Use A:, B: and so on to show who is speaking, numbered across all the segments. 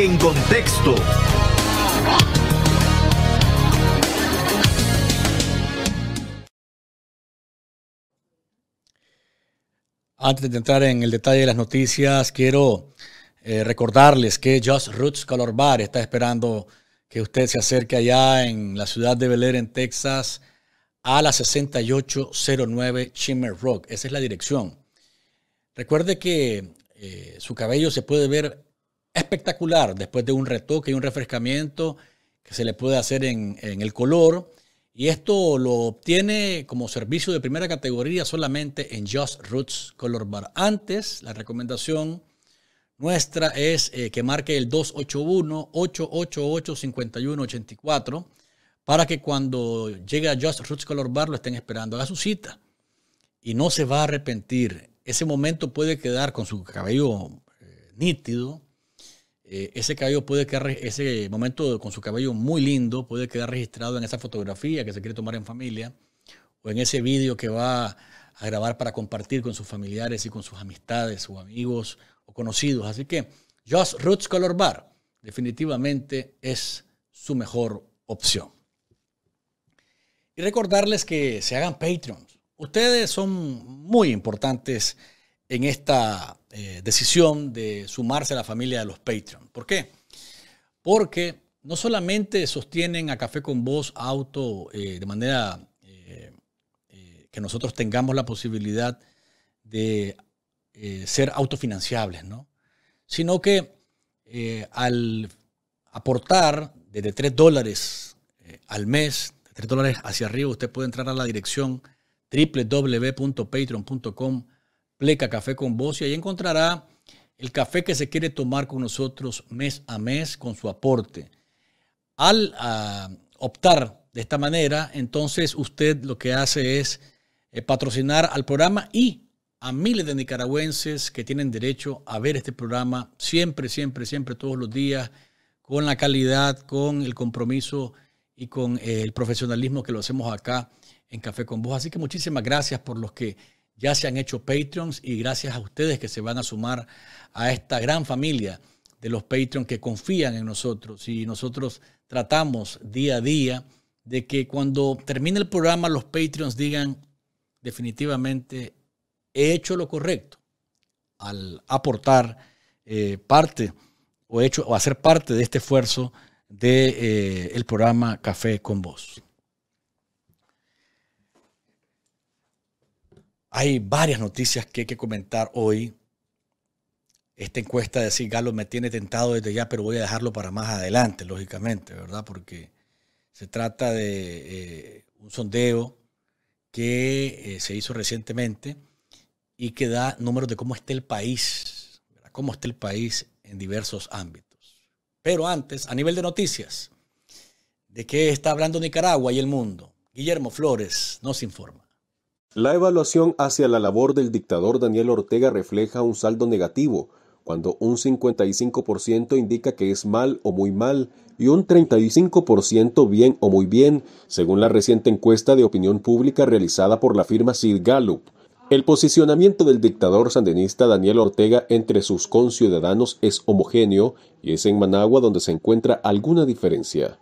A: En contexto.
B: Antes de entrar en el detalle de las noticias, quiero eh, recordarles que Just Roots Color Bar está esperando que usted se acerque allá en la ciudad de Bel en Texas, a la 6809 Chimmer Rock. Esa es la dirección. Recuerde que eh, su cabello se puede ver espectacular después de un retoque y un refrescamiento que se le puede hacer en, el color. Y esto lo obtiene como servicio de primera categoría solamente en Just Roots Color Bar. Antes, la recomendación nuestra es eh, que marque el 281-888-5184 para que cuando llegue a Just Roots Color Bar lo estén esperando. a su cita y no se va a arrepentir. Ese momento puede quedar con su cabello eh, nítido, eh, ese cabello puede quedar, ese momento con su cabello muy lindo puede quedar registrado en esa fotografía que se quiere tomar en familia o en ese vídeo que va a grabar para compartir con sus familiares y con sus amistades o amigos o conocidos. Así que Just Roots Color Bar definitivamente es su mejor opción. Y recordarles que se hagan Patreons. Ustedes son muy importantes en esta eh, decisión de sumarse a la familia de los Patreon. ¿Por qué? Porque no solamente sostienen a Café con Voz Auto eh, de manera eh, que nosotros tengamos la posibilidad de ser autofinanciables, ¿no? sino que al aportar desde 3 dólares al mes, 3 dólares hacia arriba, usted puede entrar a la dirección www.patreon.com pleca Café con Vos y ahí encontrará el café que se quiere tomar con nosotros mes a mes con su aporte. Al ah, optar de esta manera, entonces usted lo que hace es eh, patrocinar al programa y a miles de nicaragüenses que tienen derecho a ver este programa siempre, siempre, siempre, todos los días, con la calidad, con el compromiso y con eh, el profesionalismo que lo hacemos acá en Café con Vos. Así que muchísimas gracias por los que ya se han hecho Patreons y gracias a ustedes que se van a sumar a esta gran familia de los Patreons que confían en nosotros y nosotros tratamos día a día de que cuando termine el programa los Patreons digan definitivamente he hecho lo correcto al aportar eh, parte o, hecho, o hacer parte de este esfuerzo de, eh, el programa Café con Vos. Hay varias noticias que hay que comentar hoy. Esta encuesta de decir me tiene tentado desde ya, pero voy a dejarlo para más adelante, lógicamente, ¿verdad? Porque se trata de eh, un sondeo que eh, se hizo recientemente y que da números de cómo está el país, ¿verdad? cómo está el país en diversos ámbitos. Pero antes, a nivel de noticias, ¿de qué está hablando Nicaragua y el mundo? Guillermo Flores nos informa.
C: La evaluación hacia la labor del dictador Daniel Ortega refleja un saldo negativo, cuando un 55% indica que es mal o muy mal y un 35% bien o muy bien, según la reciente encuesta de opinión pública realizada por la firma Sid Gallup. El posicionamiento del dictador sandinista Daniel Ortega entre sus conciudadanos es homogéneo y es en Managua donde se encuentra alguna diferencia.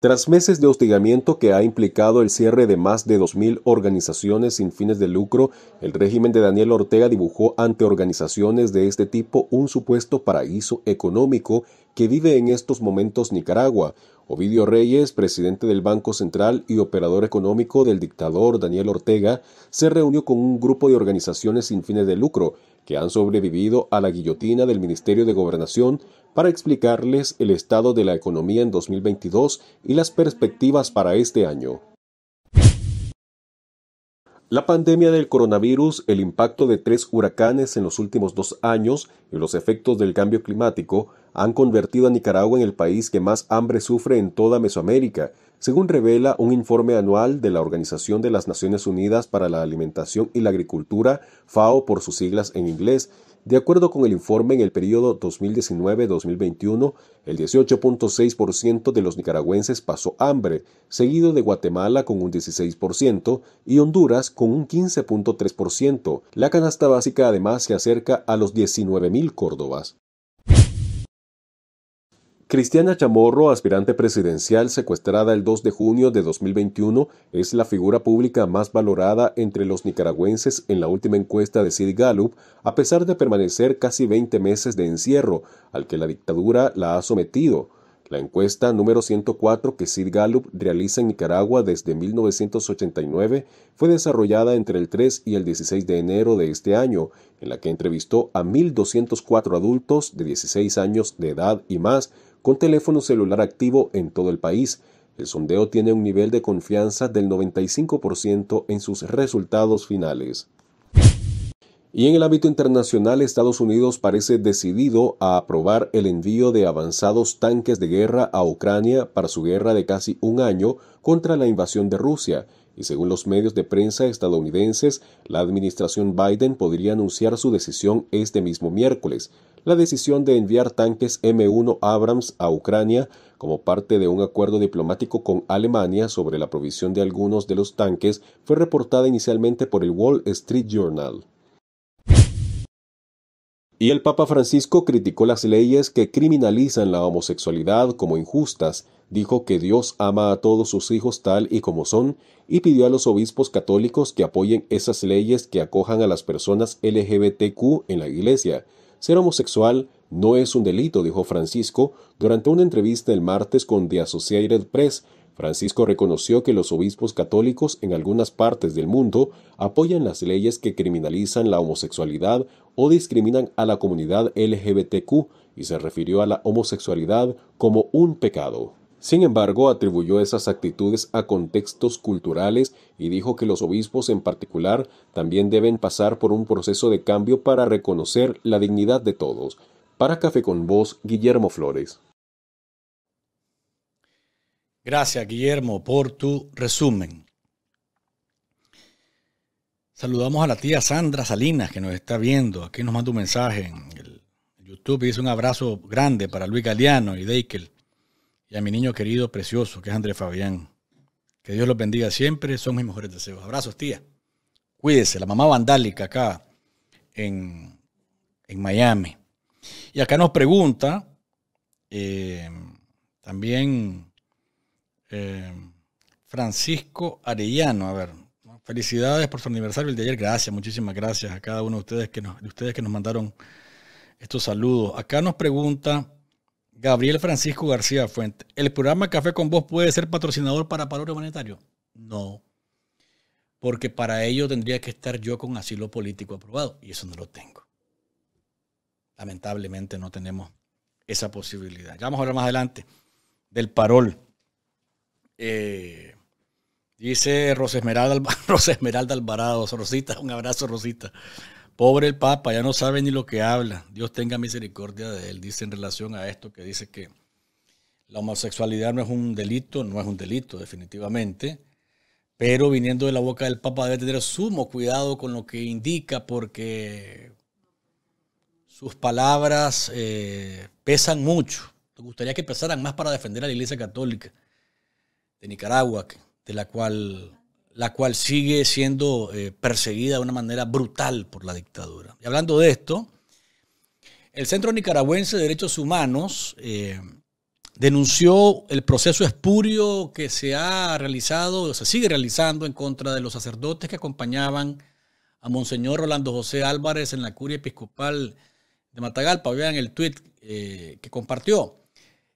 C: Tras meses de hostigamiento que ha implicado el cierre de más de 2.000 organizaciones sin fines de lucro, el régimen de Daniel Ortega dibujó ante organizaciones de este tipo un supuesto paraíso económico que vive en estos momentos Nicaragua. Ovidio Reyes, presidente del Banco Central y operador económico del dictador Daniel Ortega, se reunió con un grupo de organizaciones sin fines de lucro que han sobrevivido a la guillotina del Ministerio de Gobernación para explicarles el estado de la economía en 2022 y las perspectivas para este año. La pandemia del coronavirus, el impacto de tres huracanes en los últimos dos años y los efectos del cambio climático han convertido a Nicaragua en el país que más hambre sufre en toda Mesoamérica, según revela un informe anual de la Organización de las Naciones Unidas para la Alimentación y la Agricultura, FAO por sus siglas en inglés, de acuerdo con el informe, en el periodo 2019-2021, el 18.6% de los nicaragüenses pasó hambre, seguido de Guatemala con un 16% y Honduras con un 15.3%. La canasta básica además se acerca a los 19.000 córdobas. Cristiana Chamorro, aspirante presidencial secuestrada el 2 de junio de 2021, es la figura pública más valorada entre los nicaragüenses en la última encuesta de Sid Gallup, a pesar de permanecer casi 20 meses de encierro al que la dictadura la ha sometido. La encuesta número 104 que Sid Gallup realiza en Nicaragua desde 1989 fue desarrollada entre el 3 y el 16 de enero de este año, en la que entrevistó a 1.204 adultos de 16 años de edad y más con teléfono celular activo en todo el país. El sondeo tiene un nivel de confianza del 95% en sus resultados finales. Y en el ámbito internacional, Estados Unidos parece decidido a aprobar el envío de avanzados tanques de guerra a Ucrania para su guerra de casi un año contra la invasión de Rusia. Y según los medios de prensa estadounidenses, la administración Biden podría anunciar su decisión este mismo miércoles la decisión de enviar tanques M1 Abrams a Ucrania como parte de un acuerdo diplomático con Alemania sobre la provisión de algunos de los tanques fue reportada inicialmente por el Wall Street Journal. Y el Papa Francisco criticó las leyes que criminalizan la homosexualidad como injustas, dijo que Dios ama a todos sus hijos tal y como son, y pidió a los obispos católicos que apoyen esas leyes que acojan a las personas LGBTQ en la Iglesia, ser homosexual no es un delito, dijo Francisco durante una entrevista el martes con The Associated Press. Francisco reconoció que los obispos católicos en algunas partes del mundo apoyan las leyes que criminalizan la homosexualidad o discriminan a la comunidad LGBTQ y se refirió a la homosexualidad como un pecado. Sin embargo, atribuyó esas actitudes a contextos culturales y dijo que los obispos en particular también deben pasar por un proceso de cambio para reconocer la dignidad de todos. Para Café con Voz, Guillermo Flores.
B: Gracias, Guillermo, por tu resumen. Saludamos a la tía Sandra Salinas que nos está viendo. Aquí nos manda un mensaje en el YouTube y dice un abrazo grande para Luis Galeano y Deikel y a mi niño querido, precioso, que es André Fabián. Que Dios los bendiga siempre, son mis mejores deseos. Abrazos, tía. Cuídese, la mamá vandálica acá en, Miami. Y acá nos pregunta eh, también eh, Francisco Arellano, a ver, Felicidades por su aniversario el de ayer. Gracias, muchísimas gracias a cada uno de ustedes que de ustedes que nos mandaron estos saludos. Acá nos pregunta Gabriel Francisco García Fuente. ¿El programa Café con Vos puede ser patrocinador para Parol Humanitario? No. Porque para ello tendría que estar yo con asilo político aprobado. Y eso no lo tengo. Lamentablemente no tenemos esa posibilidad. Ya vamos a hablar más adelante del parol. Eh, dice Rosa Rosa Esmeralda Alvarado. Rosita, un abrazo, Rosita. Pobre el Papa, ya no sabe ni lo que habla. Dios tenga misericordia de él, dice en relación a esto que dice que la homosexualidad no es un delito, no es un delito definitivamente, pero viniendo de la boca del Papa debe tener sumo cuidado con lo que indica porque sus palabras eh, pesan mucho. Me gustaría que pesaran más para defender a la Iglesia Católica de Nicaragua, de la cual la cual sigue siendo eh, perseguida de una manera brutal por la dictadura. Y hablando de esto, el Centro Nicaragüense de Derechos Humanos eh, denunció el proceso espurio que se ha realizado, o se sigue realizando en contra de los sacerdotes que acompañaban a Monseñor Rolando José Álvarez en la curia episcopal de Matagalpa. Vean el tweet eh, que compartió.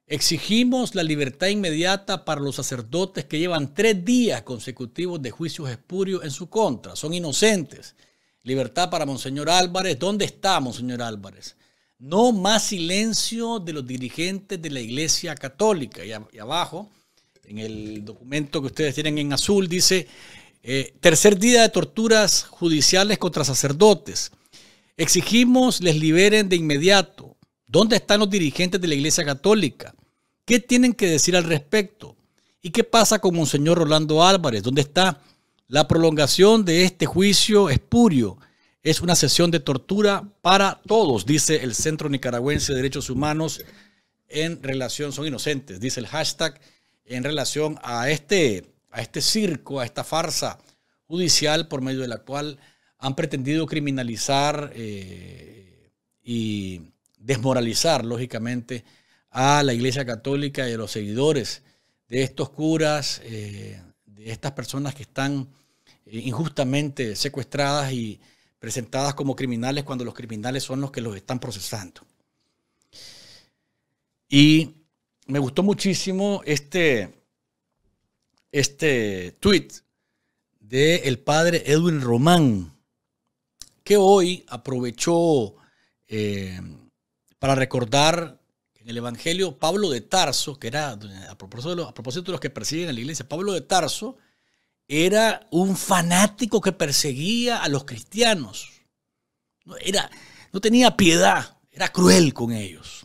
B: Exigimos la libertad inmediata para los sacerdotes que llevan tres días consecutivos de juicios espurios en su contra. Son inocentes. Libertad para Monseñor Álvarez. ¿Dónde está Monseñor Álvarez? No más silencio de los dirigentes de la Iglesia Católica. Y, abajo, en el documento que ustedes tienen en azul, dice, eh, tercer día de torturas judiciales contra sacerdotes. Exigimos les liberen de inmediato ¿Dónde están los dirigentes de la Iglesia Católica? ¿Qué tienen que decir al respecto? ¿Y qué pasa con Monseñor Rolando Álvarez? ¿Dónde está la prolongación de este juicio espurio? Es una sesión de tortura para todos, dice el Centro Nicaragüense de Derechos Humanos en relación, son inocentes, dice el hashtag, en relación a este, a este circo, a esta farsa judicial por medio de la cual han pretendido criminalizar eh, y desmoralizar, lógicamente, a la Iglesia Católica y a los seguidores de estos curas, eh, de estas personas que están eh, injustamente secuestradas y presentadas como criminales cuando los criminales son los que los están procesando. Y me gustó muchísimo este, este tweet del el padre Edwin Román, que hoy aprovechó eh, para recordar en el Evangelio Pablo de Tarso, que era, a propósito de los, que persiguen a la iglesia, Pablo de Tarso era un fanático que perseguía a los cristianos. No, era, no tenía piedad, era cruel con ellos.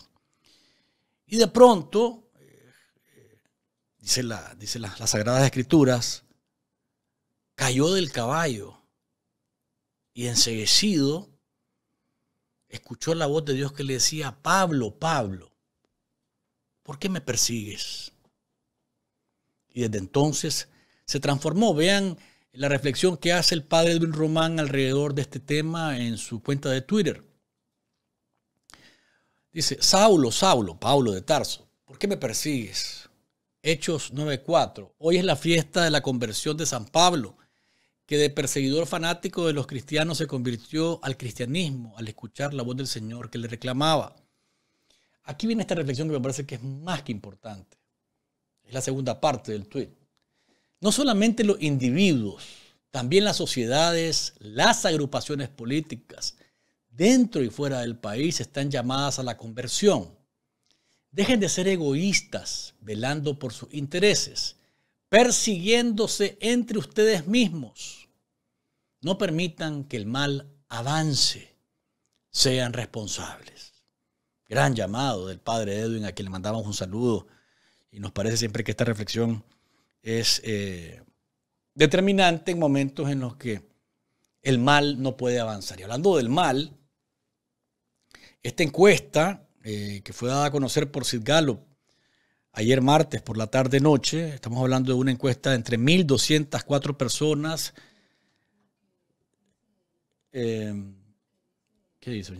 B: Y de pronto, eh, dice, la, dice las Sagradas Escrituras, cayó del caballo y enseguecido escuchó la voz de Dios que le decía, Pablo, Pablo, ¿por qué me persigues? Y desde entonces se transformó. Vean la reflexión que hace el padre Edwin Román alrededor de este tema en su cuenta de Twitter. Dice, Saulo, Saulo, Pablo de Tarso, ¿por qué me persigues? Hechos 9.4. Hoy es la fiesta de la conversión de San Pablo que de perseguidor fanático de los cristianos se convirtió al cristianismo al escuchar la voz del Señor que le reclamaba. Aquí viene esta reflexión que me parece que es más que importante. Es la segunda parte del tweet. No solamente los individuos, también las sociedades, las agrupaciones políticas, dentro y fuera del país, están llamadas a la conversión. Dejen de ser egoístas, velando por sus intereses, persiguiéndose entre ustedes mismos no permitan que el mal avance. Sean responsables. Gran llamado del padre Edwin, a quien le mandamos un saludo. Y nos parece siempre que esta reflexión es eh, determinante en momentos en los que el mal no puede avanzar. Y hablando del mal, esta encuesta eh, que fue dada a conocer por Sid Gallup ayer martes por la tarde-noche, estamos hablando de una encuesta entre 1.204 personas Em, ¿Qué dice,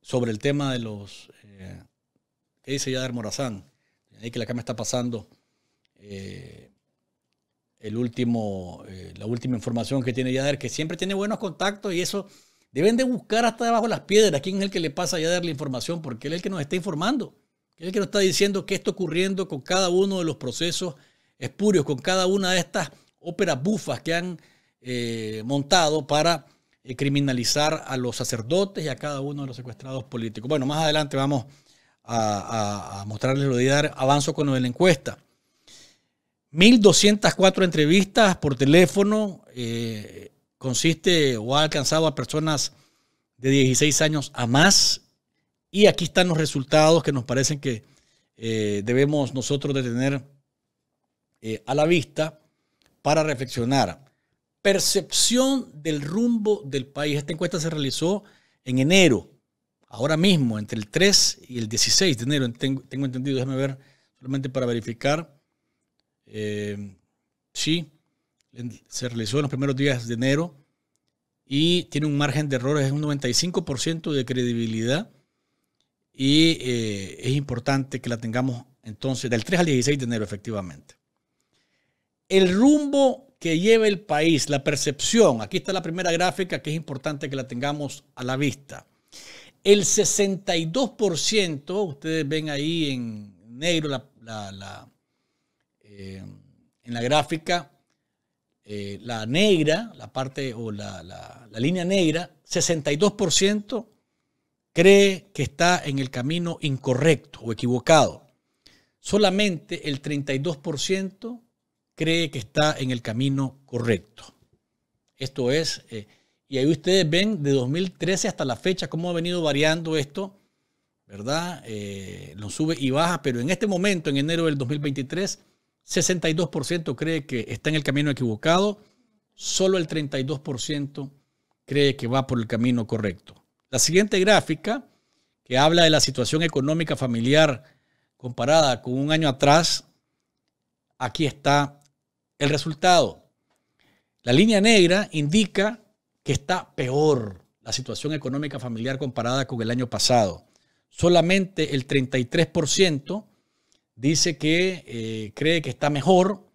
B: Sobre el tema de los. Eh, ¿Qué dice Yadar Morazán? Ahí que la cama está pasando. Eh, el último, eh, la última información que tiene Yader, que siempre tiene buenos contactos y eso deben de buscar hasta debajo de las piedras quién es el que le pasa a Yader la información, porque él es el que nos está informando, él es el que nos está diciendo qué está ocurriendo con cada uno de los procesos espurios, con cada una de estas óperas bufas que han eh, montado para eh, criminalizar a los sacerdotes y a cada uno de los secuestrados políticos. Bueno, más adelante vamos a, mostrarles lo de dar avanzo con lo de la encuesta. 1.204 entrevistas por teléfono eh, consiste o ha alcanzado a personas de 16 años a más. Y aquí están los resultados que nos parecen que debemos nosotros de tener a la vista para reflexionar percepción del rumbo del país. Esta encuesta se realizó en enero, ahora mismo, entre el 3 y el 16 de enero, tengo, entendido, déjame ver, solamente para verificar. Eh, sí, se realizó en los primeros días de enero y tiene un margen de errores, es un 95% de credibilidad y eh, es importante que la tengamos entonces del 3 al 16 de enero efectivamente. El rumbo que lleve el país, la percepción. Aquí está la primera gráfica que es importante que la tengamos a la vista. El 62%, ustedes ven ahí en negro eh, en la gráfica, eh, la negra, la parte o la, la, línea negra, 62% cree que está en el camino incorrecto o equivocado. Solamente el 32% cree que está en el camino correcto. Esto es, eh, y ahí ustedes ven de 2013 hasta la fecha cómo ha venido variando esto, ¿verdad? Eh, lo sube y baja, pero en este momento, en enero del 2023, 62% cree que está en el camino equivocado, solo el 32% cree que va por el camino correcto. La siguiente gráfica, que habla de la situación económica familiar comparada con un año atrás, aquí está el resultado. La línea negra indica que está peor la situación económica familiar comparada con el año pasado. Solamente el 33% dice que eh, cree que está mejor.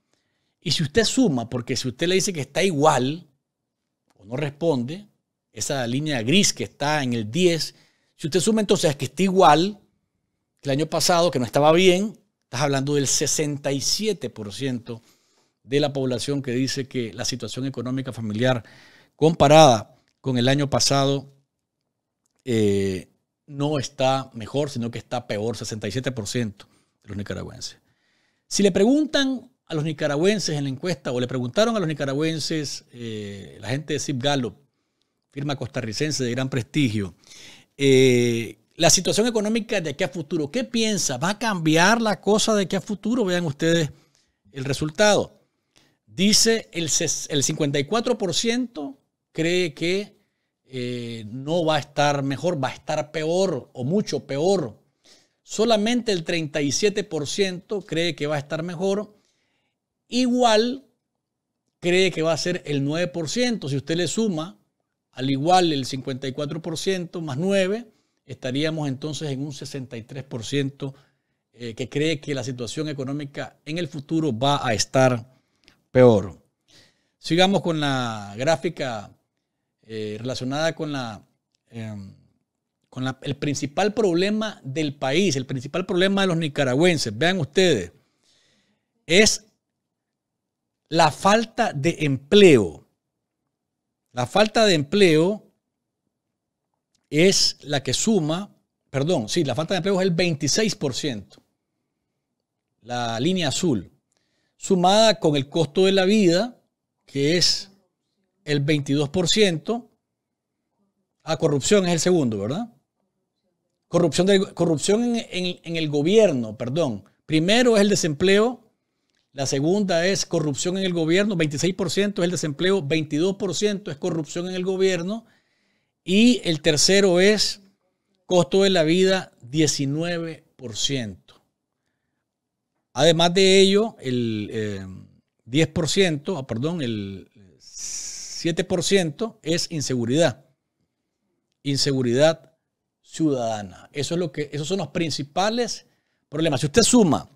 B: Y si usted suma, porque si usted le dice que está igual o no responde, esa línea gris que está en el 10, si usted suma entonces que está igual que el año pasado, que no estaba bien, estás hablando del 67% de la población que dice que la situación económica familiar comparada con el año pasado eh, no está mejor, sino que está peor, 67% de los nicaragüenses. Si le preguntan a los nicaragüenses en la encuesta, o le preguntaron a los nicaragüenses, eh, la gente de Zip Gallup, firma costarricense de gran prestigio, eh, la situación económica de aquí a futuro, ¿qué piensa? ¿Va a cambiar la cosa de aquí a futuro? Vean ustedes el resultado. Dice el, el 54% cree que eh, no va a estar mejor, va a estar peor o mucho peor. Solamente el 37% cree que va a estar mejor. Igual cree que va a ser el 9%. Si usted le suma al igual el 54% más 9, estaríamos entonces en un 63% eh, que cree que la situación económica en el futuro va a estar peor. Sigamos con la gráfica eh, relacionada con, la, em, con el principal problema del país, el principal problema de los nicaragüenses. Vean ustedes, es la falta de empleo. La falta de empleo es la que suma, perdón, sí, la falta de empleo es el 26%, la línea azul sumada con el costo de la vida, que es el 22%, a corrupción es el segundo, ¿verdad? Corrupción, de, corrupción en, en el gobierno, perdón. Primero es el desempleo, la segunda es corrupción en el gobierno, 26% es el desempleo, 22% es corrupción en el gobierno. Y el tercero es costo de la vida, 19%. Además de ello, el 10%, eh, ah, perdón, el 7% es inseguridad. Inseguridad ciudadana. Eso es lo que, esos son los principales problemas. Si usted suma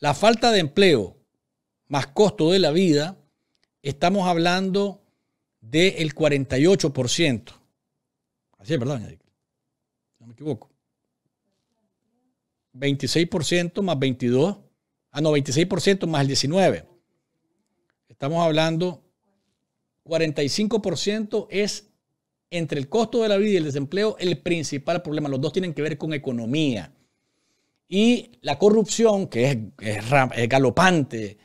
B: la falta de empleo más costo de la vida, estamos hablando del 48%. Así es, ¿verdad, No me equivoco. 26% más 22, ah, no, 26% más el 19. Estamos hablando, 45% es entre el costo de la vida y el desempleo el principal problema. Los dos tienen que ver con economía. Y la corrupción, que es, galopante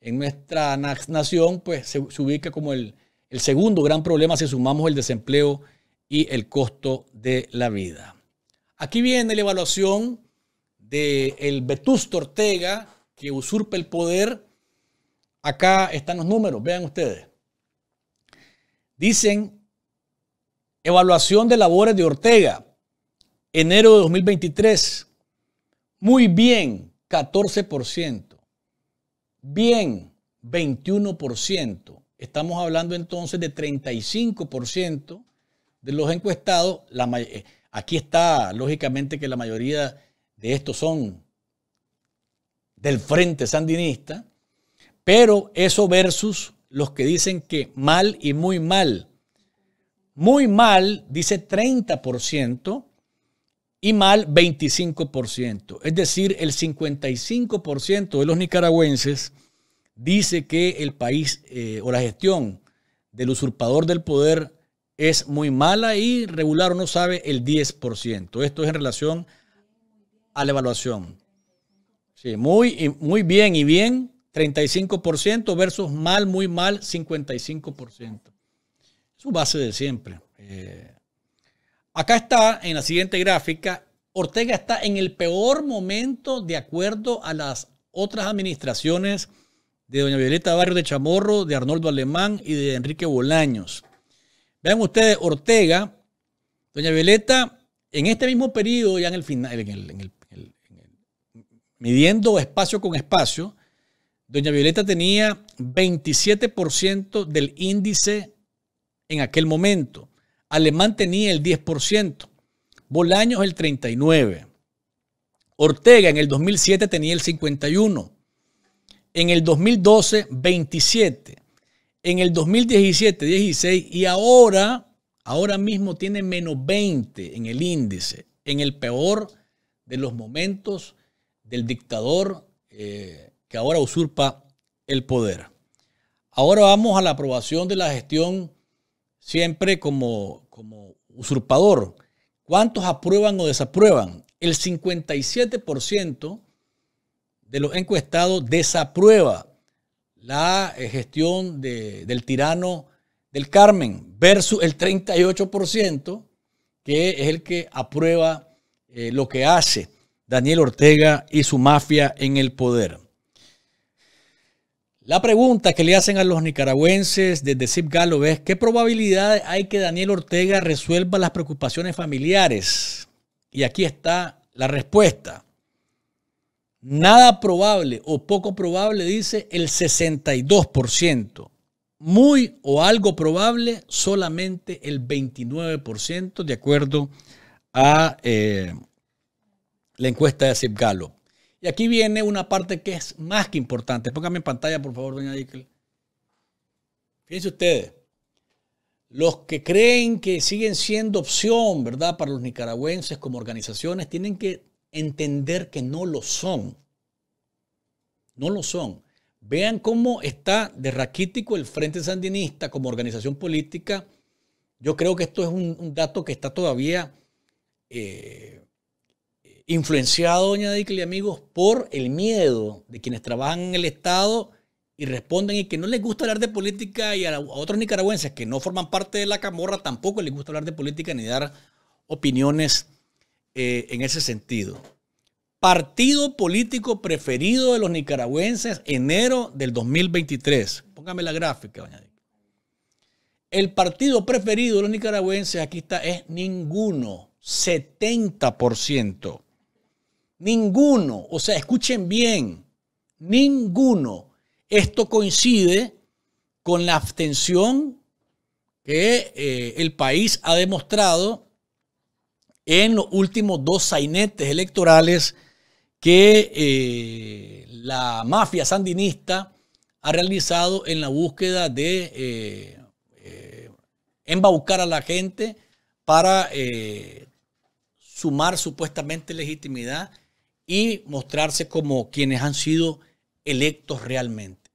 B: en nuestra nación, pues se, ubica como el segundo gran problema si sumamos el desempleo y el costo de la vida. Aquí viene la evaluación de el vetusto Ortega que usurpa el poder, acá están los números, vean ustedes. Dicen, evaluación de labores de Ortega, enero de 2023, muy bien, 14%, bien, 21%. Estamos hablando entonces de 35% de los encuestados. Eh, aquí está, lógicamente, que la mayoría de estos son del Frente Sandinista, pero eso versus los que dicen que mal y muy mal. Muy mal dice 30% y mal 25%. Es decir, el 55% de los nicaragüenses dice que el país eh, o la gestión del usurpador del poder es muy mala y regular o no sabe el 10%. Esto es en relación a la evaluación. Sí, muy, muy bien y bien, 35% versus mal, muy mal, 55%. Su base de siempre. Eh, acá está, en la siguiente gráfica, Ortega está en el peor momento de acuerdo a las otras administraciones de doña Violeta Barrio de Chamorro, de Arnoldo Alemán y de Enrique Bolaños. Vean ustedes, Ortega, doña Violeta, en este mismo periodo, ya en el final, en el midiendo espacio con espacio, doña Violeta tenía 27% del índice en aquel momento. Alemán tenía el 10%, Bolaños el 39%, Ortega en el 2007 tenía el 51%, en el 2012 27%, en el 2017 16% y ahora, ahora mismo tiene menos 20% en el índice, en el peor de los momentos del dictador eh, que ahora usurpa el poder. Ahora vamos a la aprobación de la gestión siempre como, usurpador. ¿Cuántos aprueban o desaprueban? El 57% de los encuestados desaprueba la eh, gestión del tirano del Carmen versus el 38% que es el que aprueba eh, lo que hace. Daniel Ortega y su mafia en el poder. La pregunta que le hacen a los nicaragüenses desde Zip Galo es, ¿qué probabilidad hay que Daniel Ortega resuelva las preocupaciones familiares? Y aquí está la respuesta. Nada probable o poco probable, dice el 62%. Muy o algo probable, solamente el 29%, de acuerdo a eh, la encuesta de Zip Galo. Y aquí viene una parte que es más que importante. Póngame en pantalla, por favor, doña Dickel. Fíjense ustedes, los que creen que siguen siendo opción, ¿verdad?, para los nicaragüenses como organizaciones, tienen que entender que no lo son. No lo son. Vean cómo está de raquítico el Frente Sandinista como organización política. Yo creo que esto es un, dato que está todavía eh, influenciado, doña Dicle y amigos, por el miedo de quienes trabajan en el Estado y responden y que no les gusta hablar de política y a, otros nicaragüenses que no forman parte de la camorra tampoco les gusta hablar de política ni dar opiniones eh, en ese sentido. Partido político preferido de los nicaragüenses, enero del 2023. Póngame la gráfica, doña El partido preferido de los nicaragüenses, aquí está, es ninguno, 70%. Ninguno, o sea, escuchen bien, ninguno. Esto coincide con la abstención que eh, el país ha demostrado en los últimos dos sainetes electorales que eh, la mafia sandinista ha realizado en la búsqueda de eh, embaucar a la gente para sumar supuestamente legitimidad y mostrarse como quienes han sido electos realmente.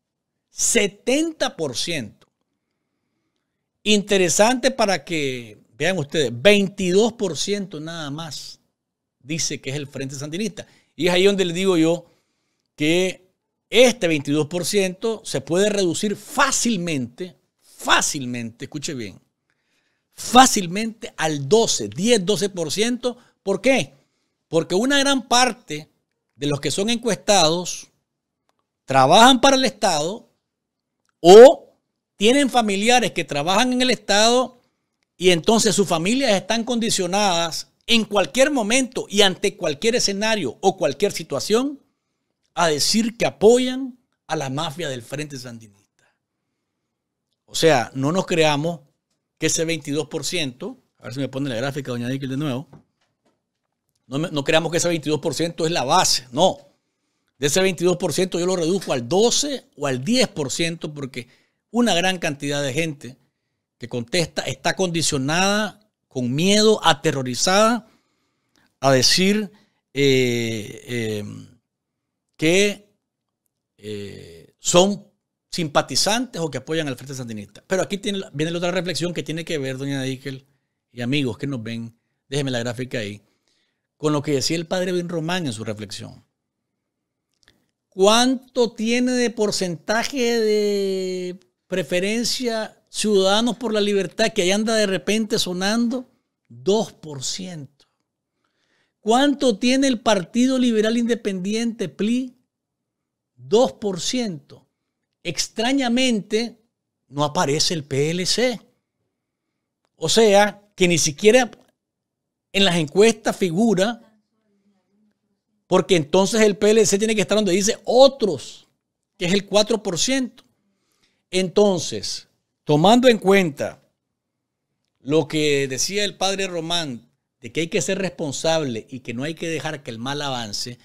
B: 70%. Interesante para que vean ustedes, 22% nada más dice que es el Frente Sandinista. Y es ahí donde le digo yo que este 22% se puede reducir fácilmente, fácilmente, escuche bien, fácilmente al 12, 10, 12%. ¿Por qué? Porque una gran parte de los que son encuestados trabajan para el Estado o tienen familiares que trabajan en el Estado y entonces sus familias están condicionadas en cualquier momento y ante cualquier escenario o cualquier situación a decir que apoyan a la mafia del Frente Sandinista. O sea, no nos creamos que ese 22%, a ver si me pone la gráfica, doña Dickel, de nuevo, no, creamos que ese 22% es la base, no. De ese 22% yo lo redujo al 12 o al 10% porque una gran cantidad de gente que contesta está condicionada, con miedo, aterrorizada a decir eh, eh, que eh, son simpatizantes o que apoyan al Frente Sandinista. Pero aquí tiene, viene la otra reflexión que tiene que ver, doña Eichel y amigos que nos ven, déjenme la gráfica ahí, con lo que decía el padre Ben Román en su reflexión. ¿Cuánto tiene de porcentaje de preferencia Ciudadanos por la Libertad que ahí anda de repente sonando? 2%. ¿Cuánto tiene el Partido Liberal Independiente, PLI? 2%. Extrañamente, no aparece el PLC. O sea, que ni siquiera en las encuestas figura, porque entonces el PLC tiene que estar donde dice otros, que es el 4%. Entonces, tomando en cuenta lo que decía el padre Román, de que hay que ser responsable y que no hay que dejar que el mal avance,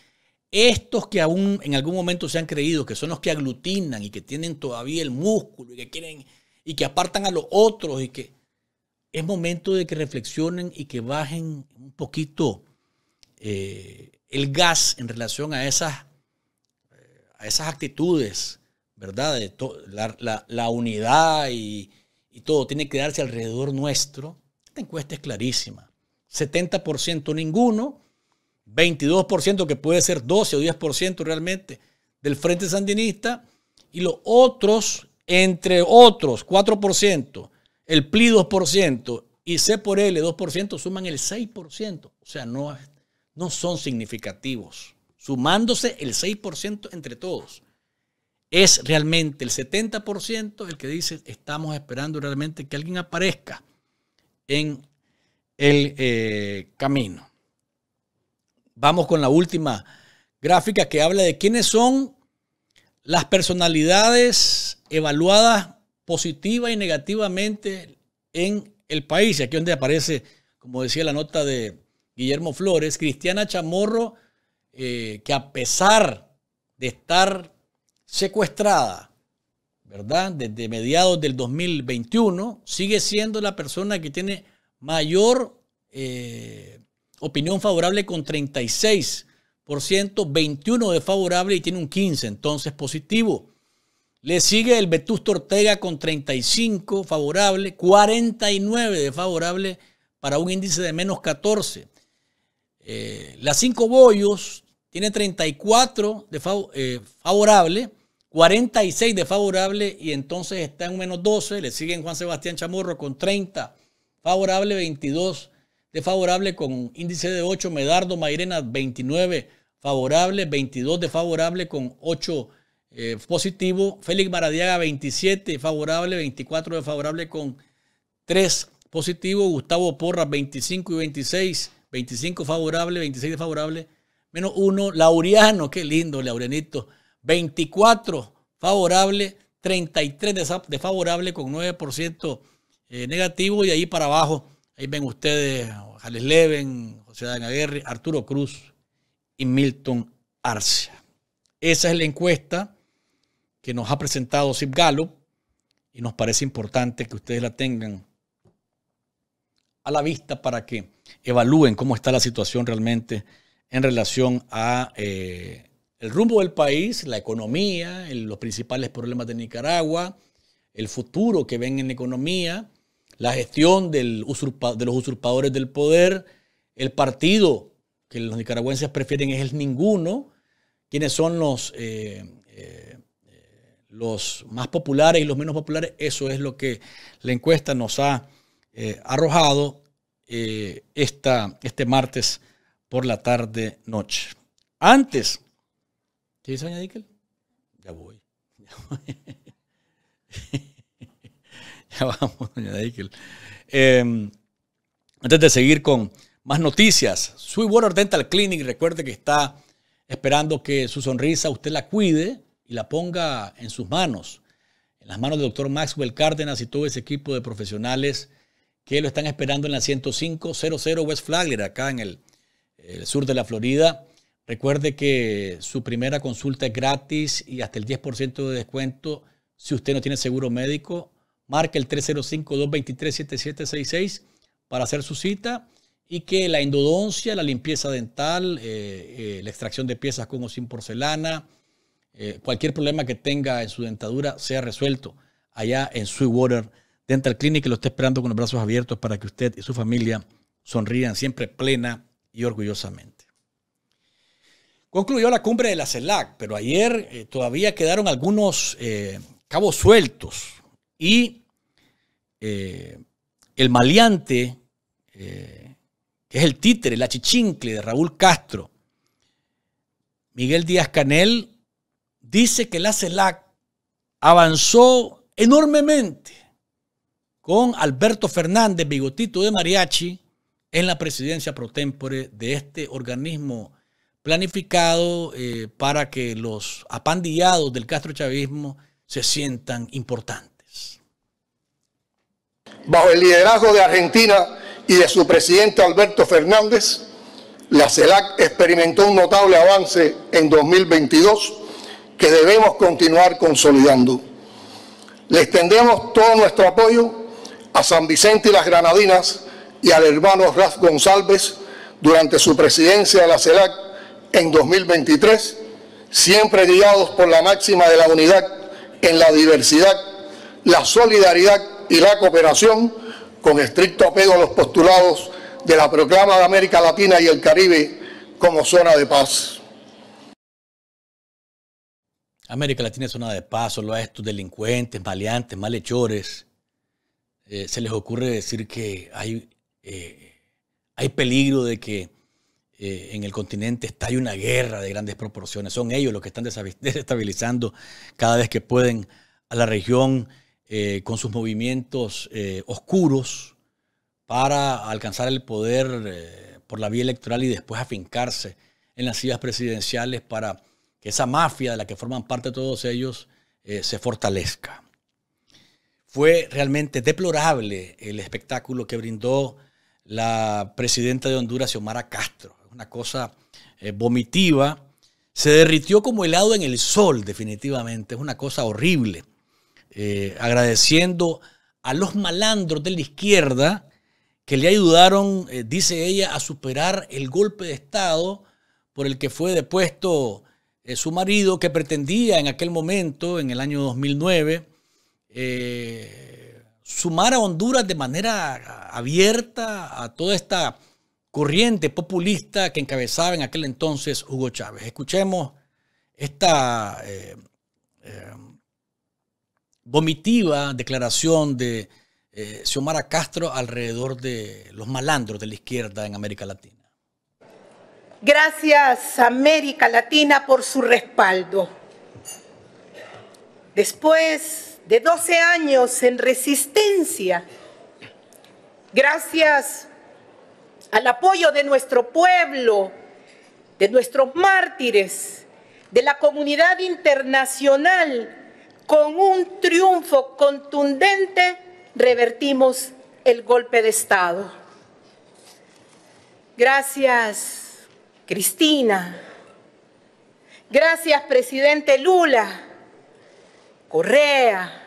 B: estos que aún en algún momento se han creído que son los que aglutinan y que tienen todavía el músculo y que quieren y que apartan a los otros y que es momento de que reflexionen y que bajen un poquito eh, el gas en relación a esas, a esas actitudes, ¿verdad? la, unidad y, y todo tiene que darse alrededor nuestro. Esta encuesta es clarísima. 70% ninguno, 22% que puede ser 12 o 10% realmente del Frente Sandinista, y los otros, entre otros, 4%, el PLI 2% y C por L 2% suman el 6%. O sea, no, no son significativos. Sumándose el 6% entre todos. Es realmente el 70% el que dice estamos esperando realmente que alguien aparezca en el eh, camino. Vamos con la última gráfica que habla de quiénes son las personalidades evaluadas positiva y negativamente en el país. Aquí donde aparece, como decía la nota de Guillermo Flores, Cristiana Chamorro, eh, que a pesar de estar secuestrada, ¿verdad? Desde mediados del 2021, sigue siendo la persona que tiene mayor eh, opinión favorable con 36%, 21 de favorable y tiene un 15% entonces positivo. Le sigue el Vetusto Ortega con 35 favorable, 49 de favorable para un índice de menos 14. Eh, las Cinco Bollos tiene 34 de eh, favorable, 46 de favorable y entonces está en menos 12. Le siguen Juan Sebastián Chamorro con 30 favorable, 22 de favorable con índice de 8. Medardo Mairena 29 favorable, 22 de favorable con 8 eh, positivo. Félix Maradiaga, 27 favorable, 24 desfavorable con 3 positivo. Gustavo Porras, 25 y 26. 25 favorable, 26 desfavorable. Menos 1. Laureano, qué lindo, Laureanito. 24 favorable, 33 desfavorable con 9% eh, negativo. Y ahí para abajo, ahí ven ustedes Jales Leven, José Dani Aguirre, Arturo Cruz y Milton Arcia. Esa es la encuesta que nos ha presentado Sip Galo y nos parece importante que ustedes la tengan a la vista para que evalúen cómo está la situación realmente en relación a eh, el rumbo del país, la economía, los principales problemas de Nicaragua, el futuro que ven en la economía, la gestión de los usurpadores del poder, el partido que los nicaragüenses prefieren es el ninguno, quiénes son los eh, eh, los más populares y los menos populares, eso es lo que la encuesta nos ha eh, arrojado eh, esta, este martes por la tarde noche. Antes, ¿qué dice doña Ya voy. Ya, vamos, doña em, antes de seguir con más noticias, Sweetwater Dental Clinic, recuerde que está esperando que su sonrisa usted la cuide la ponga en sus manos, en las manos del doctor Maxwell Cárdenas y todo ese equipo de profesionales que lo están esperando en la 10500 West Flagler, acá en el, sur de la Florida. Recuerde que su primera consulta es gratis y hasta el 10% de descuento si usted no tiene seguro médico. Marque el 305-223-7766 para hacer su cita y que la endodoncia, la limpieza dental, eh, eh, la extracción de piezas con o sin porcelana, eh, cualquier problema que tenga en su dentadura sea resuelto allá en Sweetwater Dental Clinic. Lo está esperando con los brazos abiertos para que usted y su familia sonrían siempre plena y orgullosamente. Concluyó la cumbre de la CELAC, pero ayer eh, todavía quedaron algunos eh, cabos sueltos y el maleante, que es el títere, el achichincle de Raúl Castro, Miguel Díaz Canel dice que la CELAC avanzó enormemente con Alberto Fernández, bigotito de mariachi, en la presidencia pro tempore de este organismo planificado eh, para que los apandillados del Castro Chavismo se sientan importantes.
A: Bajo el liderazgo de Argentina y de su presidente Alberto Fernández, la CELAC experimentó un notable avance en 2022 que debemos continuar consolidando. Le extendemos todo nuestro apoyo a San Vicente y las Granadinas y al hermano Raf González durante su presidencia de la CELAC en 2023, siempre guiados por la máxima de la unidad en la diversidad, la solidaridad y la cooperación, con estricto apego a los postulados de la Proclama de América Latina y el Caribe como zona de
B: paz. América Latina es zona de paz, solo a estos delincuentes, maleantes, malhechores, eh, se les ocurre decir que hay, eh, hay peligro de que eh, en el continente estalle una guerra de grandes proporciones. Son ellos los que están desestabilizando cada vez que pueden a la región con sus movimientos oscuros para alcanzar el poder por la vía electoral y después afincarse en las sillas presidenciales para que esa mafia de la que forman parte todos ellos eh, se fortalezca. Fue realmente deplorable el espectáculo que brindó la presidenta de Honduras, Xiomara Castro. Una cosa eh, vomitiva. Se derritió como helado en el sol, definitivamente. Es una cosa horrible. Eh, agradeciendo a los malandros de la izquierda que le ayudaron, dice ella, a superar el golpe de Estado por el que fue depuesto eh, su marido que pretendía en aquel momento, en el año 2009, eh, sumar a Honduras de manera abierta a toda esta corriente populista que encabezaba en aquel entonces Hugo Chávez. Escuchemos esta eh, vomitiva declaración de Xiomara Castro alrededor de los malandros de la izquierda en América Latina.
D: Gracias América Latina por su respaldo. Después de 12 años en resistencia, gracias al apoyo de nuestro pueblo, de nuestros mártires, de la comunidad internacional, con un triunfo contundente revertimos el golpe de Estado. Gracias Cristina. Gracias, presidente Lula, Correa,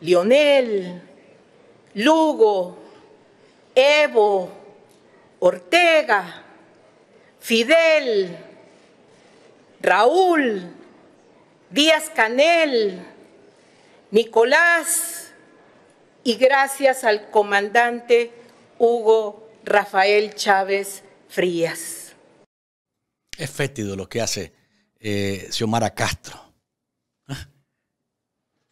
D: Lionel, Lugo, Evo, Ortega, Fidel, Raúl, Díaz Canel, Nicolás y gracias al comandante Hugo Rafael Chávez Frías.
B: Es fétido lo que hace eh, Xiomara Castro.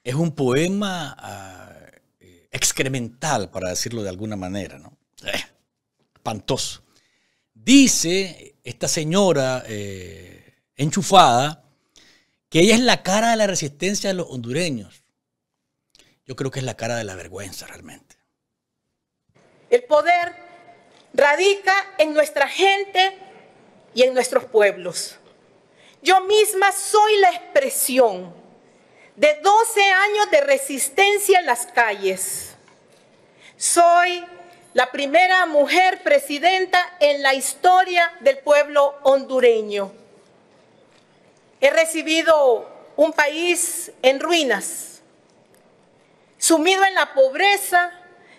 B: Es un poema ah, eh, excremental, para decirlo de alguna manera, ¿no? Eh, espantoso. Dice esta señora enchufada que ella es la cara de la resistencia de los hondureños. Yo creo que es la cara de la vergüenza realmente.
D: El poder radica en nuestra gente y en nuestros pueblos. Yo misma soy la expresión de 12 años de resistencia en las calles. Soy la primera mujer presidenta en la historia del pueblo hondureño. He recibido un país en ruinas, sumido en la pobreza,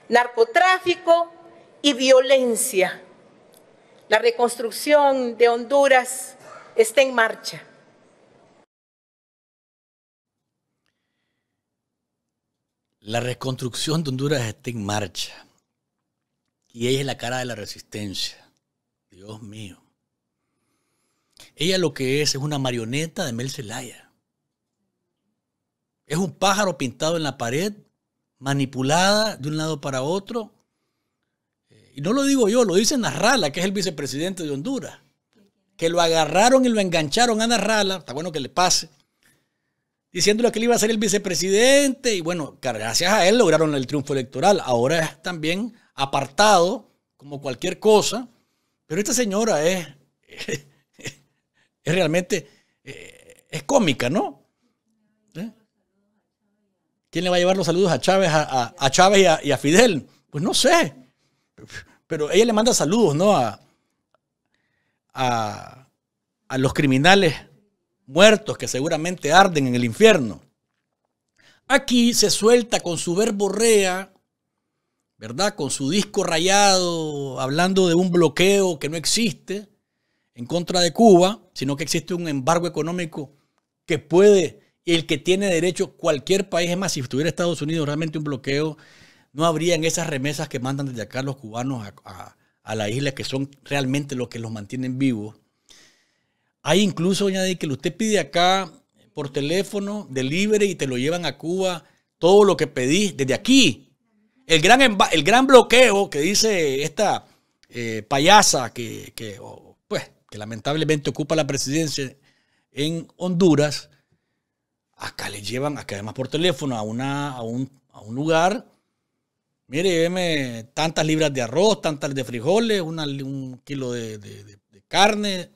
D: narcotráfico y violencia. La reconstrucción de Honduras está en marcha.
B: La reconstrucción de Honduras está en marcha. Y ella es la cara de la resistencia. Dios mío. Ella lo que es es una marioneta de Mel Celaya. Es un pájaro pintado en la pared, manipulada de un lado para otro y no lo digo yo, lo dice Narrala, que es el vicepresidente de Honduras, que lo agarraron y lo engancharon a Narrala, está bueno que le pase, diciéndole que él iba a ser el vicepresidente y bueno, gracias a él lograron el triunfo electoral. Ahora es también apartado como cualquier cosa, pero esta señora es, es, realmente, eh, es cómica, ¿no? ¿Eh? ¿Quién le va a llevar los saludos a Chávez, a, Chávez y a Fidel? Pues no sé. Pero ella le manda saludos, ¿no? A, a, los criminales muertos que seguramente arden en el infierno. Aquí se suelta con su verborrea, ¿verdad? Con su disco rayado, hablando de un bloqueo que no existe en contra de Cuba, sino que existe un embargo económico que puede y el que tiene derecho cualquier país. Es más, si estuviera Estados Unidos, realmente un bloqueo no habrían esas remesas que mandan desde acá los cubanos a, la isla, que son realmente los que los mantienen vivos. Hay incluso, doña que usted pide acá por teléfono, libre y te lo llevan a Cuba, todo lo que pedís desde aquí. El gran, el gran bloqueo que dice esta eh, payasa que, pues, que lamentablemente ocupa la presidencia en Honduras, acá le llevan, acá además por teléfono, a, una, a, un, a un lugar mire, veme tantas libras de arroz, tantas de frijoles, un kilo de, carne.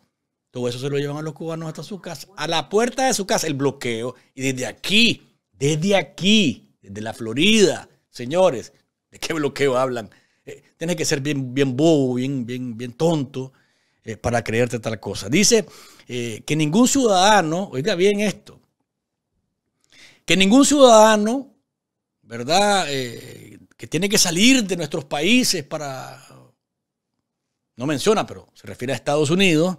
B: Todo eso se lo llevan a los cubanos hasta su casa, a la puerta de su casa, el bloqueo. Y desde aquí, desde aquí, desde la Florida, señores, ¿de qué bloqueo hablan? Eh, tienes que ser bien, bien bobo, bien, bien, tonto eh, para creerte tal cosa. Dice eh, que ningún ciudadano, oiga bien esto, que ningún ciudadano, ¿verdad? que tiene que salir de nuestros países para... No menciona, pero se refiere a Estados Unidos.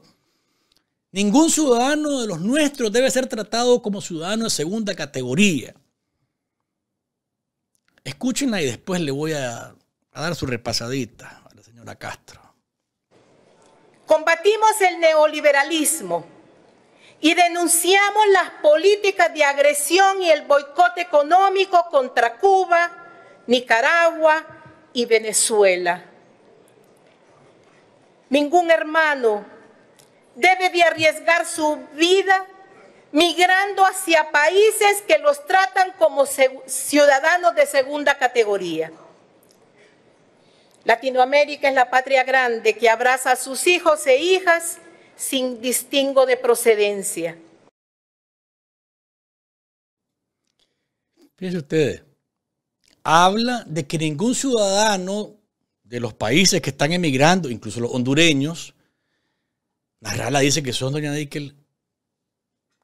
B: Ningún ciudadano de los nuestros debe ser tratado como ciudadano de segunda categoría. Escúchenla y después le voy a, a dar su repasadita a la señora Castro.
D: Combatimos el neoliberalismo y denunciamos las políticas de agresión y el boicot económico contra Cuba, Nicaragua y Venezuela. Ningún hermano debe de arriesgar su vida migrando hacia países que los tratan como ciudadanos de segunda categoría. Latinoamérica es la patria grande que abraza a sus hijos e hijas sin distingo de procedencia.
B: ustedes, habla de que ningún ciudadano de los países que están emigrando, incluso los hondureños, la dice que son, doña Díquel,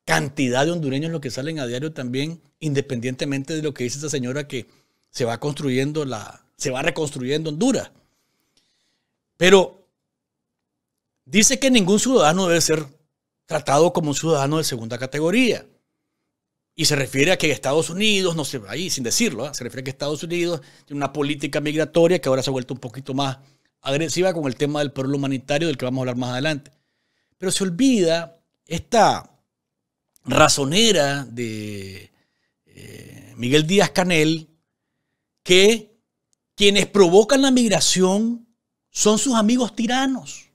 B: cantidad de hondureños los que salen a diario también, independientemente de lo que dice esta señora que se va construyendo la, se va reconstruyendo Honduras. Pero dice que ningún ciudadano debe ser tratado como un ciudadano de segunda categoría. Y se refiere a que Estados Unidos, no sé, ahí sin decirlo, ¿ah? se refiere a que Estados Unidos tiene una política migratoria que ahora se ha vuelto un poquito más agresiva con el tema del pueblo humanitario del que vamos a hablar más adelante. Pero se olvida esta razonera de eh, Miguel Díaz Canel que quienes provocan la migración son sus amigos tiranos.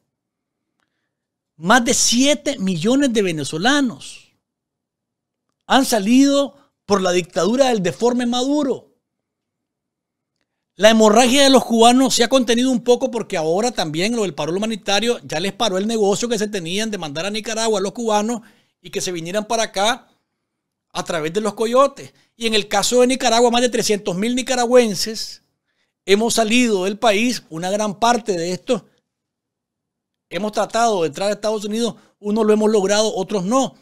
B: Más de 7 millones de venezolanos han salido por la dictadura del deforme Maduro. La hemorragia de los cubanos se ha contenido un poco porque ahora también lo del paro humanitario ya les paró el negocio que se tenían de mandar a Nicaragua a los cubanos y que se vinieran para acá a través de los coyotes. Y en el caso de Nicaragua, más de 300.000 mil nicaragüenses hemos salido del país, una gran parte de estos hemos tratado de entrar a Estados Unidos, unos lo hemos logrado, otros no.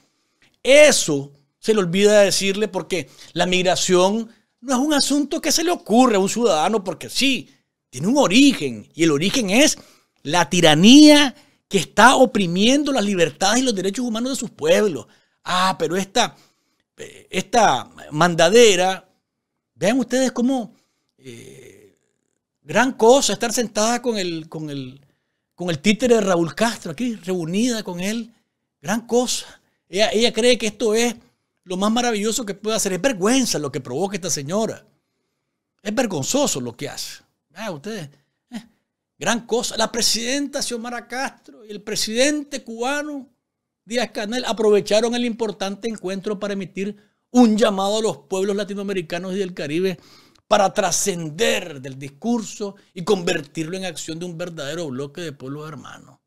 B: Eso se le olvida decirle porque la migración no es un asunto que se le ocurre a un ciudadano porque sí, tiene un origen y el origen es la tiranía que está oprimiendo las libertades y los derechos humanos de sus pueblos. Ah, pero esta, esta mandadera, vean ustedes cómo eh, gran cosa estar sentada con el, con, con el títere de Raúl Castro aquí, reunida con él, gran cosa. ella cree que esto es lo más maravilloso que puede hacer es vergüenza lo que provoca esta señora. Es vergonzoso lo que hace. ustedes, eh, gran cosa. La presidenta Xiomara Castro y el presidente cubano Díaz Canel aprovecharon el importante encuentro para emitir un llamado a los pueblos latinoamericanos y del Caribe para trascender del discurso y convertirlo en acción de un verdadero bloque de pueblos hermanos.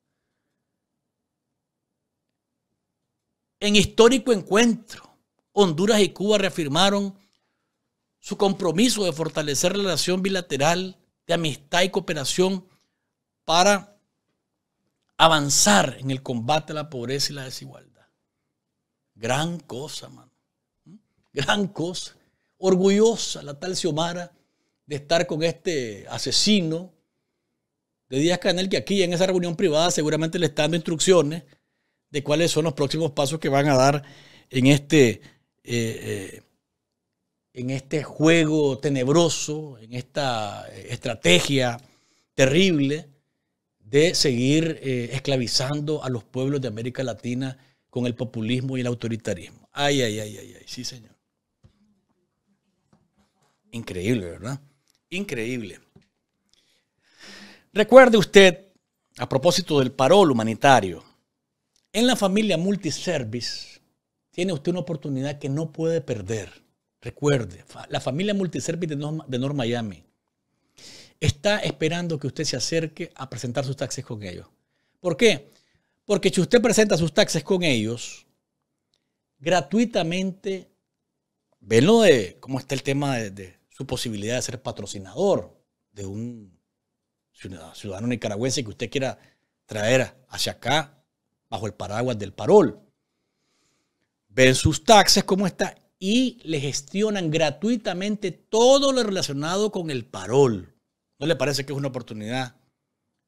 B: En histórico encuentro, Honduras y Cuba reafirmaron su compromiso de fortalecer la relación bilateral de amistad y cooperación para avanzar en el combate a la pobreza y la desigualdad. Gran cosa, mano. ¿Mm? Gran cosa. Orgullosa la tal Xiomara de estar con este asesino de Díaz Canel, que aquí en esa reunión privada seguramente le está dando instrucciones de cuáles son los próximos pasos que van a dar en este eh, en este juego tenebroso, en esta eh, estrategia terrible de seguir eh, esclavizando a los pueblos de América Latina con el populismo y el autoritarismo. Ay, ay, ay, ay, ay, sí, señor. Increíble, ¿verdad? Increíble. Recuerde usted, a propósito del parol humanitario, en la familia multiservice, tiene usted una oportunidad que no puede perder. Recuerde, la familia Multiservice de North, Miami está esperando que usted se acerque a presentar sus taxes con ellos. ¿Por qué? Porque si usted presenta sus taxes con ellos, gratuitamente, ven de cómo está el tema de su posibilidad de ser patrocinador de un ciudadano nicaragüense que usted quiera traer hacia acá bajo el paraguas del parol ven sus taxes cómo está y le gestionan gratuitamente todo lo relacionado con el parol. ¿No le parece que es una oportunidad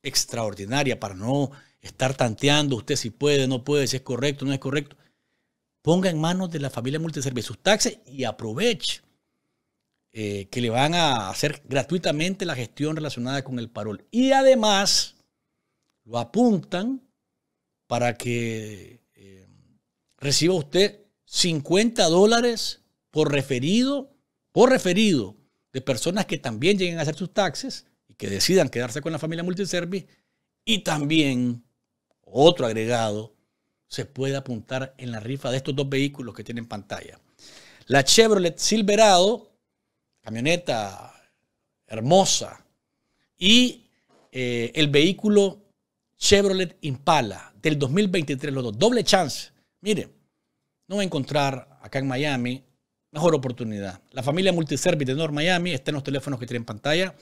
B: extraordinaria para no estar tanteando usted si puede, no puede, si es correcto, no es correcto? Ponga en manos de la familia multiservicio sus taxes y aproveche eh, que le van a hacer gratuitamente la gestión relacionada con el parol. Y además lo apuntan para que reciba usted 50 dólares por referido, por referido, de personas que también lleguen a hacer sus taxes y que decidan quedarse con la familia multiservice. Y también, otro agregado, se puede apuntar en la rifa de estos dos vehículos que tienen pantalla. La Chevrolet Silverado, camioneta hermosa, y eh, el vehículo Chevrolet Impala del 2023, los dos, doble chance Mire, no va a encontrar acá en Miami mejor oportunidad. La familia Multiservice de North Miami está en los teléfonos que tienen pantalla,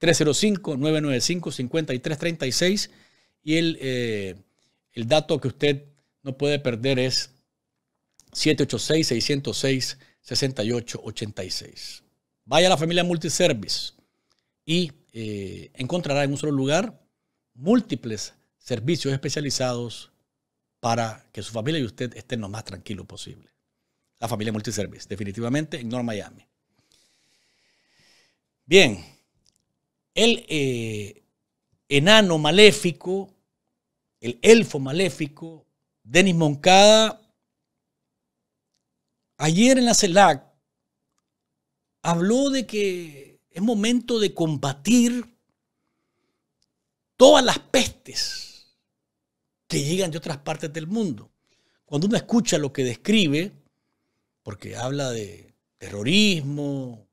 B: 305-995-5336. Y el, eh, el dato que usted no puede perder es 786-606-6886. Vaya a la familia Multiservice y eh, encontrará en un solo lugar múltiples servicios especializados para que su familia y usted estén lo más tranquilos posible. La familia Multiservice, definitivamente, en North Miami. Bien, el eh, enano maléfico, el elfo maléfico, Denis Moncada, ayer en la CELAC habló de que es momento de combatir todas las pestes que llegan de otras partes del mundo. Cuando uno escucha lo que describe, porque habla de terrorismo,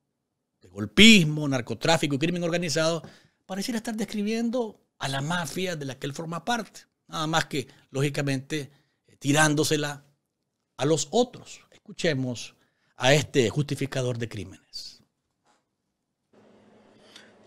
B: de golpismo, narcotráfico y crimen organizado, pareciera estar describiendo a la mafia de la que él forma parte, nada más que, lógicamente, eh, tirándosela a los otros. Escuchemos a este justificador de crímenes.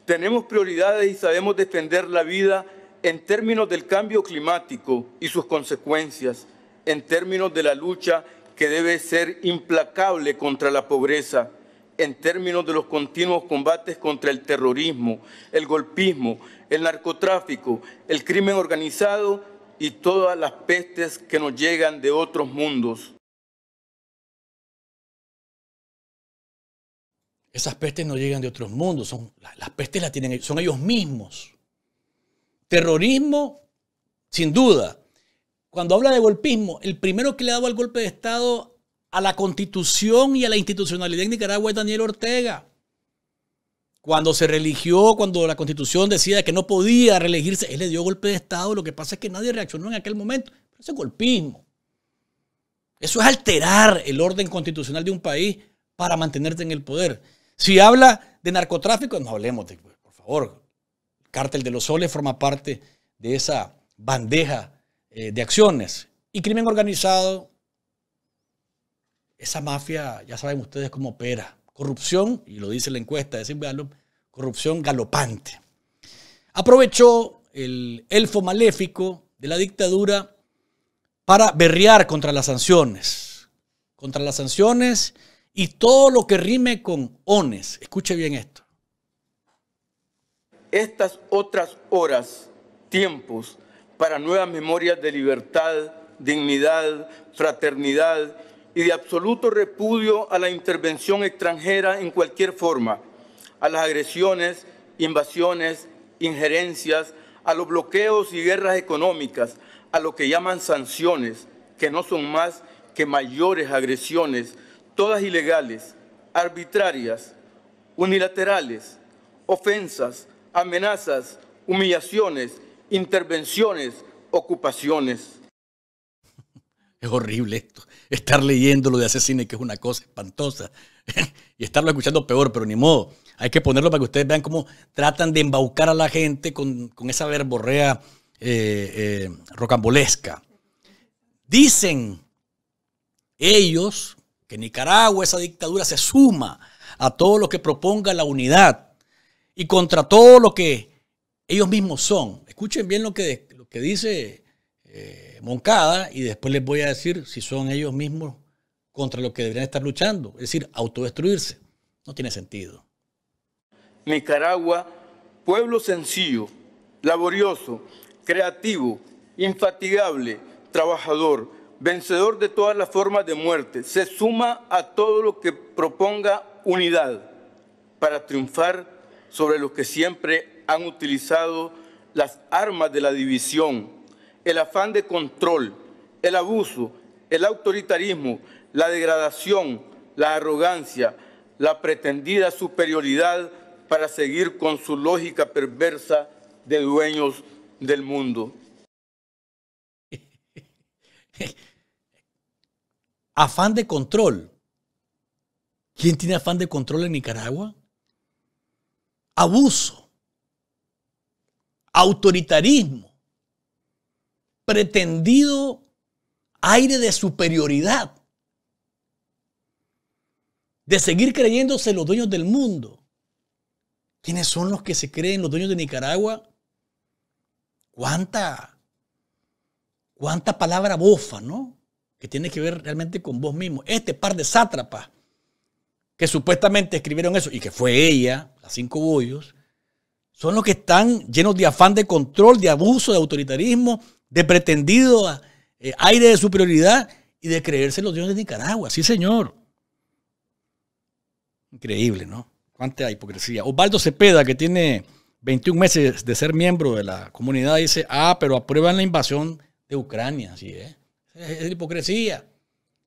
A: Tenemos prioridades y sabemos defender la vida en términos del cambio climático y sus consecuencias, en términos de la lucha que debe ser implacable contra la pobreza, en términos de los continuos combates contra el terrorismo, el golpismo, el narcotráfico, el crimen organizado y todas las pestes que nos llegan de otros mundos.
B: Esas pestes no llegan de otros mundos, las pestes tienen, son ellos mismos. Terrorismo, sin duda. Cuando habla de golpismo, el primero que le ha dado el golpe de Estado a la constitución y a la institucionalidad en Nicaragua es Daniel Ortega. Cuando se religió, cuando la constitución decía que no podía reelegirse, él le dio golpe de Estado. Lo que pasa es que nadie reaccionó en aquel momento. ese golpismo. Eso es alterar el orden constitucional de un país para mantenerte en el poder. Si habla de narcotráfico, no hablemos de, por favor, Cártel de los Soles forma parte de esa bandeja eh, de acciones. Y crimen organizado, esa mafia, ya saben ustedes cómo opera. Corrupción, y lo dice la encuesta de corrupción galopante. Aprovechó el elfo maléfico de la dictadura para berrear contra las sanciones, contra las sanciones y todo lo que rime con ONES. Escuche bien esto estas otras
A: horas, tiempos, para nuevas memorias de libertad, dignidad, fraternidad y de absoluto repudio a la intervención extranjera en cualquier forma, a las agresiones, invasiones, injerencias, a los bloqueos y guerras económicas, a lo que llaman sanciones, que no son más que mayores agresiones, todas ilegales, arbitrarias, unilaterales, ofensas, amenazas, humillaciones, intervenciones, ocupaciones.
B: Es horrible esto. Estar leyendo lo de Asesine, que es una cosa espantosa, y estarlo escuchando peor, pero ni modo. Hay que ponerlo para que ustedes vean cómo tratan de embaucar a la gente con, esa verborrea eh, eh, rocambolesca. Dicen ellos que Nicaragua, esa dictadura, se suma a todo lo que proponga la unidad y contra todo lo que ellos mismos son. Escuchen bien lo que, dice eh, Moncada y después les voy a decir si son ellos mismos contra lo que deberían estar luchando, es decir, autodestruirse. No tiene sentido.
A: Nicaragua, pueblo sencillo, laborioso, creativo, infatigable, trabajador, vencedor de todas las formas de muerte, se suma a todo lo que proponga unidad para triunfar sobre los que siempre han utilizado las armas de la división, el afán de control, el abuso, el autoritarismo, la degradación, la arrogancia, la pretendida superioridad para seguir con su lógica perversa de dueños del mundo.
B: afán de control. ¿Quién tiene afán de control en Nicaragua? abuso, autoritarismo, pretendido aire de superioridad, de seguir creyéndose los dueños del mundo. ¿Quiénes son los que se creen los dueños de Nicaragua? ¿Cuánta, cuánta palabra bofa, no? Que tiene que ver realmente con vos mismo. Este par de sátrapas que supuestamente escribieron eso y que fue ella, las cinco bollos, son los que están llenos de afán de control, de abuso, de autoritarismo, de pretendido eh, aire de superioridad y de creerse los dioses de Nicaragua. Sí, señor. Increíble, ¿no? Cuánta hipocresía. Osvaldo Cepeda, que tiene 21 meses de ser miembro de la comunidad, dice, ah, pero aprueban la invasión de Ucrania. Así ¿eh? es. Es, hipocresía.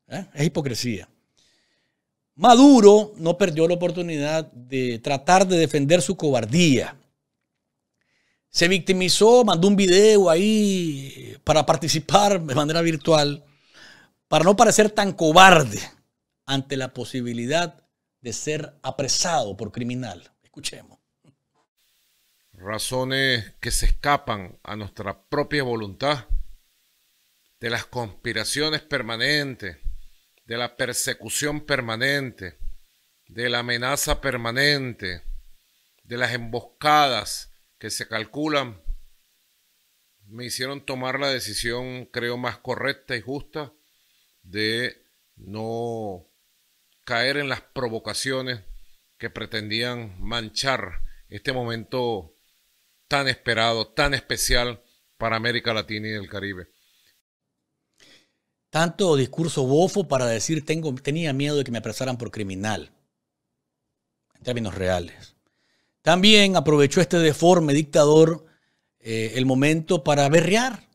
B: ¿eh? Es hipocresía. Maduro no perdió la oportunidad de tratar de defender su cobardía. Se victimizó, mandó un video ahí para participar de manera virtual, para no parecer tan cobarde ante la posibilidad de ser apresado por criminal. Escuchemos.
E: Razones que se escapan a nuestra propia voluntad, de las conspiraciones permanentes de la persecución permanente, de la amenaza permanente, de las emboscadas que se calculan, me hicieron tomar la decisión, creo, más correcta y justa de no caer en las provocaciones que pretendían manchar este momento tan esperado, tan especial para América Latina y el Caribe.
B: Tanto discurso bofo para decir tengo, tenía miedo de que me apresaran por criminal, en términos reales. También aprovechó este deforme dictador eh, el momento para berrear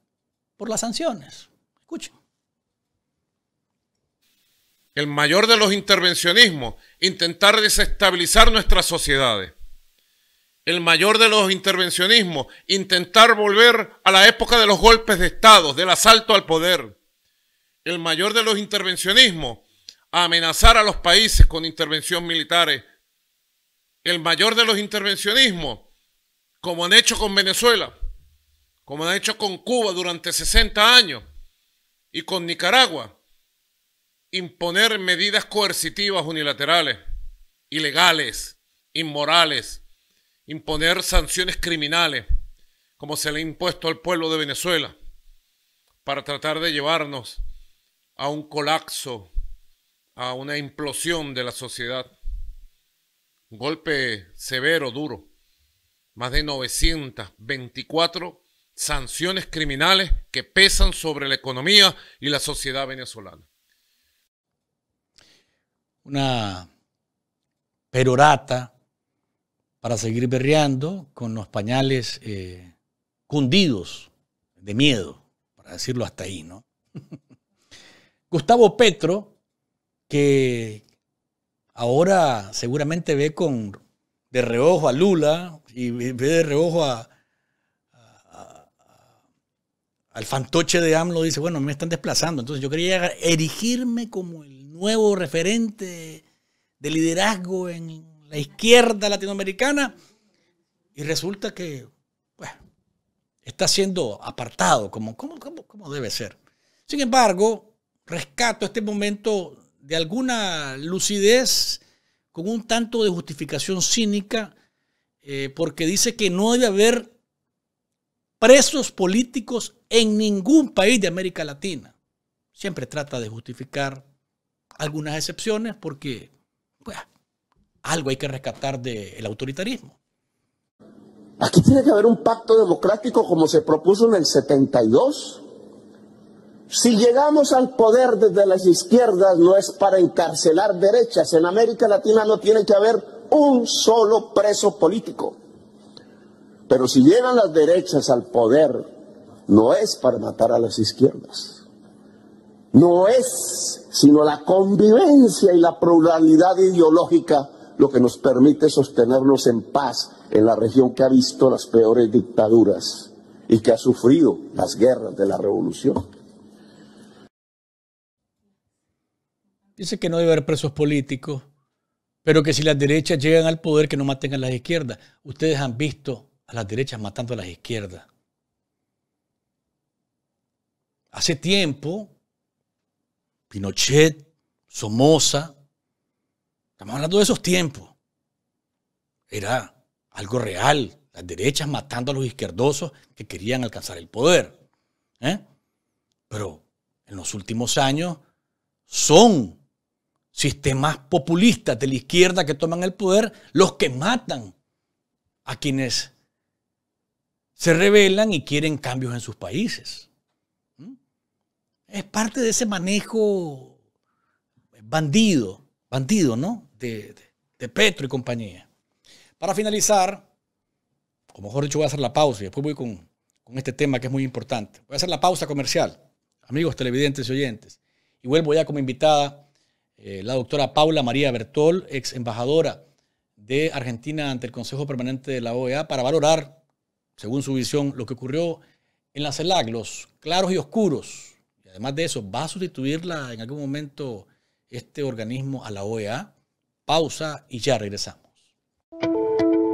B: por las sanciones. Escuchen.
E: El mayor de los intervencionismos, intentar desestabilizar nuestras sociedades. El mayor de los intervencionismos, intentar volver a la época de los golpes de Estado, del asalto al poder el mayor de los intervencionismos, amenazar a los países con intervención militares. El mayor de los intervencionismos, como han hecho con Venezuela, como han hecho con Cuba durante 60 años y con Nicaragua, imponer medidas coercitivas unilaterales, ilegales, inmorales, imponer sanciones criminales, como se le ha impuesto al pueblo de Venezuela, para tratar de llevarnos a un colapso, a una implosión de la sociedad. Un golpe severo, duro. Más de 924 sanciones criminales que pesan sobre la economía y la sociedad venezolana.
B: Una perorata para seguir berreando con los pañales eh, cundidos de miedo, para decirlo hasta ahí, ¿no? Gustavo Petro, que ahora seguramente ve con de reojo a Lula y ve de reojo a, al fantoche de AMLO, dice, bueno, me están desplazando, entonces yo quería erigirme como el nuevo referente de liderazgo en la izquierda latinoamericana y resulta que pues, está siendo apartado como, como debe ser. Sin embargo, rescato este momento de alguna lucidez con un tanto de justificación cínica, eh, porque dice que no debe haber presos políticos en ningún país de América Latina. Siempre trata de justificar algunas excepciones porque algo hay que rescatar del autoritarismo.
C: Aquí tiene que haber un pacto democrático como se propuso en el 72 si llegamos al poder desde las izquierdas no es para encarcelar derechas. En América Latina no tiene que haber un solo preso político. Pero si llegan las derechas al poder no es para matar a las izquierdas. No es sino la convivencia y la pluralidad ideológica lo que nos permite sostenernos en paz en la región que ha visto las peores dictaduras y que ha sufrido las guerras de la revolución.
B: dice que no debe haber presos políticos, pero que si las derechas llegan al poder, que no maten a las izquierdas. Ustedes han visto a las derechas matando a las izquierdas. Hace tiempo, Pinochet, Somoza, estamos hablando de esos tiempos. Era algo real, las derechas matando a los izquierdosos que querían alcanzar el poder. ¿eh? Pero en los últimos años son sistemas populistas de la izquierda que toman el poder, los que matan a quienes se rebelan y quieren cambios en sus países. ¿Mm? Es parte de ese manejo bandido, bandido, ¿no? De, Petro y compañía. Para finalizar, como mejor dicho, voy a hacer la pausa y después voy con, con este tema que es muy importante. Voy a hacer la pausa comercial, amigos televidentes y oyentes. Y vuelvo ya como invitada eh, la doctora Paula María Bertol, ex embajadora de Argentina ante el Consejo Permanente de la OEA, para valorar, según su visión, lo que ocurrió en la CELAC, los claros y oscuros. además de eso, ¿va a sustituirla en algún momento este organismo a la OEA? Pausa y ya regresamos.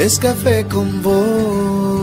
A: es café con vos.